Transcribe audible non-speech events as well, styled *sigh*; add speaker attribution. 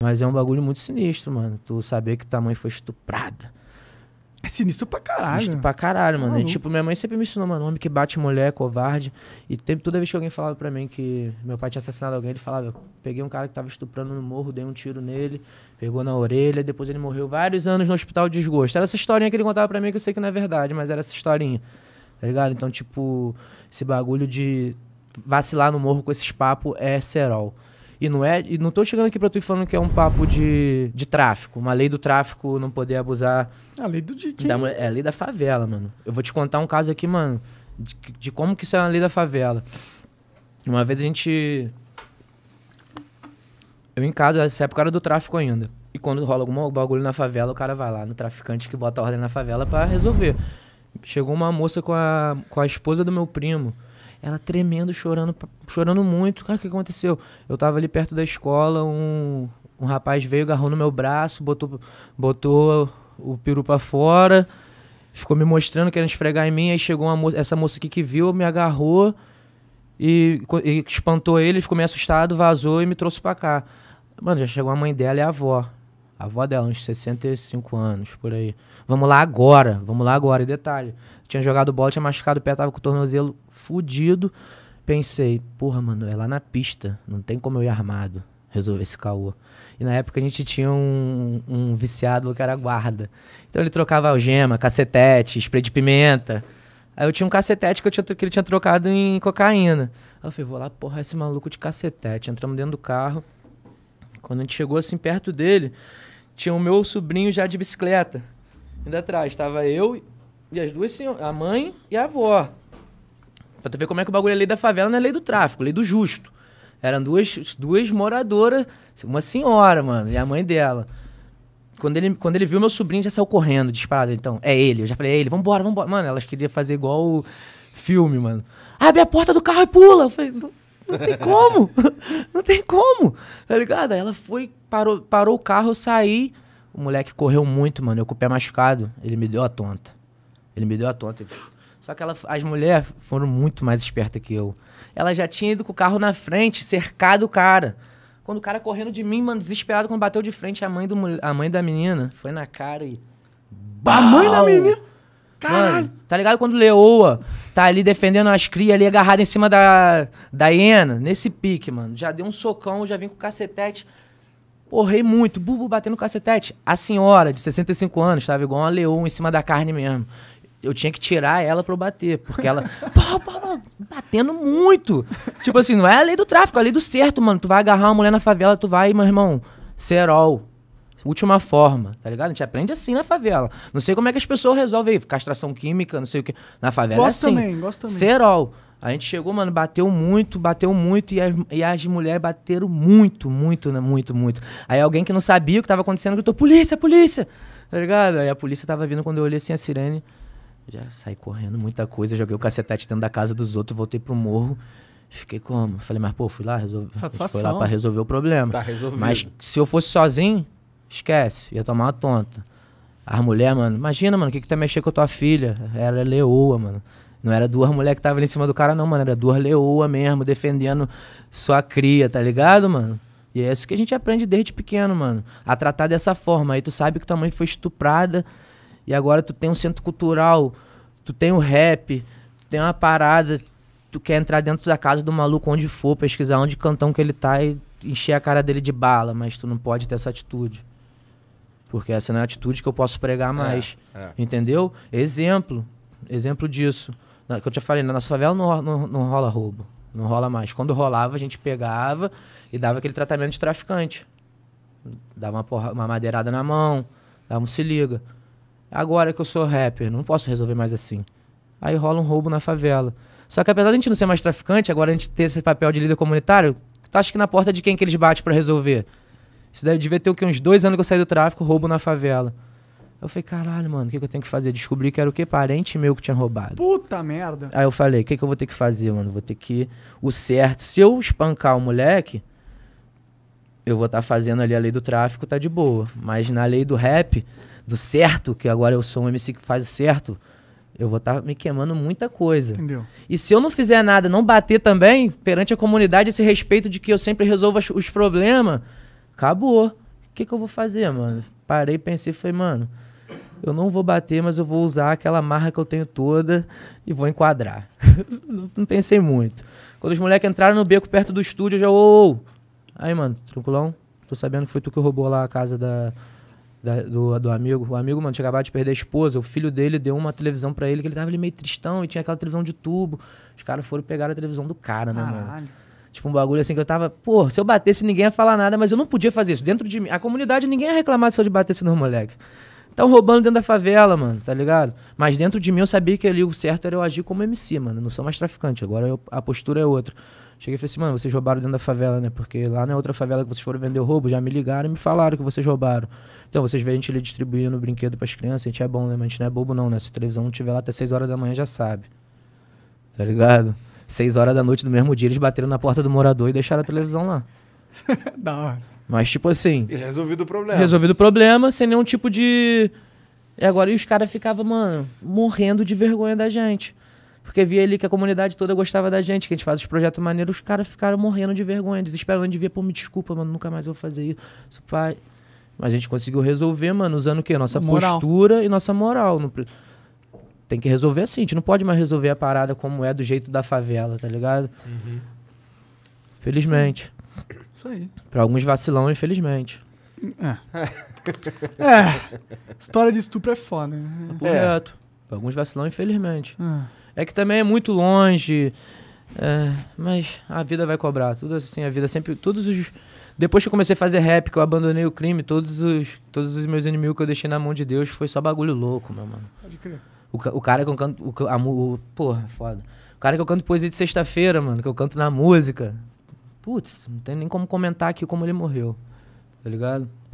Speaker 1: Mas é um bagulho muito sinistro, mano. Tu saber que tua mãe foi estuprada. É sinistro pra caralho. Sinistro pra caralho, tá mano. E, tipo, minha mãe sempre me ensinou, mano, homem que bate mulher, é covarde. E tempo, toda vez que alguém falava pra mim que meu pai tinha assassinado alguém, ele falava, peguei um cara que tava estuprando no morro, dei um tiro nele, pegou na orelha, depois ele morreu vários anos no hospital de desgosto. Era essa historinha que ele contava pra mim, que eu sei que não é verdade, mas era essa historinha. Tá ligado? Então, tipo, esse bagulho de vacilar no morro com esses papos é serol. E não é. E não tô chegando aqui pra tu e falando que é um papo de, de tráfico. Uma lei do tráfico não poder abusar. A lei do de quem? Da, é a lei da favela, mano. Eu vou te contar um caso aqui, mano, de, de como que isso é uma lei da favela. Uma vez a gente. Eu em casa, essa época era do tráfico ainda. E quando rola algum bagulho na favela, o cara vai lá no traficante que bota a ordem na favela para resolver. Chegou uma moça com a, com a esposa do meu primo. Ela tremendo, chorando, chorando muito. Cara, o que aconteceu? Eu tava ali perto da escola, um, um rapaz veio, agarrou no meu braço, botou, botou o peru pra fora, ficou me mostrando, querendo esfregar em mim. Aí chegou essa moça aqui que viu, me agarrou e, e espantou ele, ficou meio assustado, vazou e me trouxe pra cá. Mano, já chegou a mãe dela e a avó. A avó dela, uns 65 anos, por aí. Vamos lá agora, vamos lá agora. E detalhe, tinha jogado bola, tinha machucado o pé, tava com o tornozelo fudido. Pensei, porra, mano, é lá na pista, não tem como eu ir armado resolver esse caô. E na época a gente tinha um, um viciado que era guarda. Então ele trocava algema, cacetete, spray de pimenta. Aí eu tinha um cacetete que, eu tinha, que ele tinha trocado em cocaína. Aí eu falei, vou lá, porra, esse maluco de cacetete. Entramos dentro do carro. Quando a gente chegou assim perto dele, tinha o meu sobrinho já de bicicleta. Ainda atrás, estava eu e as duas senhoras, a mãe e a avó. Pra tu ver como é que o bagulho é lei da favela, não é lei do tráfico, lei do justo. Eram duas, duas moradoras, uma senhora, mano, e a mãe dela. Quando ele, quando ele viu meu sobrinho, já saiu correndo, disparado. Então, é ele. Eu já falei, é ele, vambora, vambora. Mano, elas queriam fazer igual o filme, mano. Abre a porta do carro e pula. Eu falei, não tem como. *laughs* Não tem como. Tá ligado? ela foi, parou, parou o carro, eu saí. O moleque correu muito, mano. Eu com o pé machucado. Ele me deu a tonta. Ele me deu a tonta. Só que ela, as mulheres foram muito mais espertas que eu. Ela já tinha ido com o carro na frente, cercado o cara. Quando o cara correndo de mim, mano, desesperado, quando bateu de frente, a mãe, do, a mãe da menina foi na cara e. Bau! A mãe da menina? Caralho. Mano, tá ligado quando leoa tá ali defendendo as crias ali agarrada em cima da, da hiena? Nesse pique, mano. Já deu um socão, já vim com o cacetete. Porrei muito, bubu batendo o cacetete. A senhora, de 65 anos, tava igual uma leoa em cima da carne mesmo. Eu tinha que tirar ela pra eu bater, porque ela. *laughs* pô, pô, batendo muito. Tipo assim, não é a lei do tráfico, é a lei do certo, mano. Tu vai agarrar uma mulher na favela, tu vai, meu irmão, cerol Última forma, tá ligado? A gente aprende assim na favela. Não sei como é que as pessoas resolvem aí. Castração química, não sei o que. Na favela é gosto é assim. Também, gosto também. Serol. A gente chegou, mano, bateu muito, bateu muito, e as, e as mulheres bateram muito, muito, né? Muito, muito. Aí alguém que não sabia o que tava acontecendo gritou, polícia, polícia! Tá ligado? Aí a polícia tava vindo quando eu olhei assim a sirene. Já saí correndo, muita coisa, joguei o cacetete dentro da casa dos outros, voltei pro morro. Fiquei como? Falei, mas pô, fui lá, resolvi. Satisfação. lá pra resolver o problema. Tá resolvido. Mas se eu fosse sozinho, Esquece, ia tomar uma tonta. As mulheres, mano, imagina, mano, o que que tá mexendo com a tua filha? Ela é leoa, mano. Não era duas mulheres que estavam ali em cima do cara, não, mano. Era duas leoa mesmo, defendendo sua cria, tá ligado, mano? E é isso que a gente aprende desde pequeno, mano. A tratar dessa forma. Aí tu sabe que tua mãe foi estuprada e agora tu tem um centro cultural, tu tem o um rap, tu tem uma parada, tu quer entrar dentro da casa do maluco onde for, pesquisar onde cantão que ele tá e encher a cara dele de bala, mas tu não pode ter essa atitude. Porque essa não é a atitude que eu posso pregar é, mais. É, é. Entendeu? Exemplo. Exemplo disso. Na, que eu te falei, na nossa favela não, não, não rola roubo. Não rola mais. Quando rolava, a gente pegava e dava aquele tratamento de traficante. Dava uma, porra, uma madeirada na mão, dava um se liga. Agora que eu sou rapper, não posso resolver mais assim. Aí rola um roubo na favela. Só que apesar de a gente não ser mais traficante, agora a gente ter esse papel de líder comunitário, tu acha que na porta de quem que eles batem para resolver? Isso daí devia ter o quê? Uns dois anos que eu saí do tráfico, roubo na favela. Eu falei, caralho, mano, o que, que, eu tenho que fazer? Descobri que era o quê? Parente meu que tinha roubado. Puta merda. Aí eu falei, o que, que eu vou ter que fazer, mano? Vou ter que. O certo, se eu espancar o moleque, eu vou estar tá fazendo ali a lei do tráfico, tá de boa. Mas na lei do rap, do certo, que agora eu sou um MC que faz o certo, eu vou estar tá me queimando muita coisa. Entendeu? E se eu não fizer nada, não bater também, perante a comunidade, esse respeito de que eu sempre resolvo os problemas Acabou. O que, que eu vou fazer, mano? Parei, pensei, falei, mano, eu não vou bater, mas eu vou usar aquela marra que eu tenho toda e vou enquadrar. *laughs* não pensei muito. Quando os moleques entraram no beco perto do estúdio, eu já, ô, Aí, mano, tranquilão? Tô sabendo que foi tu que roubou lá a casa da, da, do, do amigo. O amigo, mano, tinha acabado de perder a esposa. O filho dele deu uma televisão para ele, que ele tava ali meio tristão e tinha aquela televisão de tubo. Os caras foram pegar a televisão do cara, Caralho. né, mano? Tipo, um bagulho assim que eu tava, pô, se eu batesse ninguém ia falar nada, mas eu não podia fazer isso. Dentro de mim, a comunidade ninguém ia reclamar se eu batesse no moleque. Tão roubando dentro da favela, mano, tá ligado? Mas dentro de mim eu sabia que ali o certo era eu agir como MC, mano. Eu não sou mais traficante, agora eu, a postura é outra. Cheguei e falei assim, mano, vocês roubaram dentro da favela, né? Porque lá na é outra favela que vocês foram vender o roubo, já me ligaram e me falaram que vocês roubaram. Então, vocês veem a gente ali distribuindo brinquedo pras crianças, a gente é bom, né? Mas a gente não é bobo não, né? Se a televisão não tiver lá até 6 horas da manhã, já sabe. Tá ligado? 6 horas da noite do mesmo dia, eles bateram na porta do morador e deixaram a televisão lá. *laughs* da hora. Mas, tipo assim. E resolvido o problema. Resolvido o problema, sem nenhum tipo de. E agora e os caras ficavam, mano, morrendo de vergonha da gente. Porque via ali que a comunidade toda gostava da gente, que a gente faz os projetos maneiros, os caras ficaram morrendo de vergonha, desesperando de ver, pô, me desculpa, mano, nunca mais vou fazer isso. Pai. Mas a gente conseguiu resolver, mano, usando o quê? Nossa moral. postura e nossa moral. Tem que resolver assim. A gente não pode mais resolver a parada como é do jeito da favela, tá ligado? Uhum. Felizmente. Isso aí. Pra alguns vacilão, infelizmente. É. *laughs* é. História de estupro é foda, né? Tá é. Correto. Pra alguns vacilão, infelizmente. É. é que também é muito longe. É, mas a vida vai cobrar. Tudo assim, a vida sempre. Todos os. Depois que eu comecei a fazer rap, que eu abandonei o crime, todos os, todos os meus inimigos que eu deixei na mão de Deus foi só bagulho louco, meu mano. Pode crer. O, o cara que eu canto. O, a, o, porra, foda. O cara que eu canto poesia de sexta-feira, mano, que eu canto na música. Putz, não tem nem como comentar aqui como ele morreu. Tá ligado?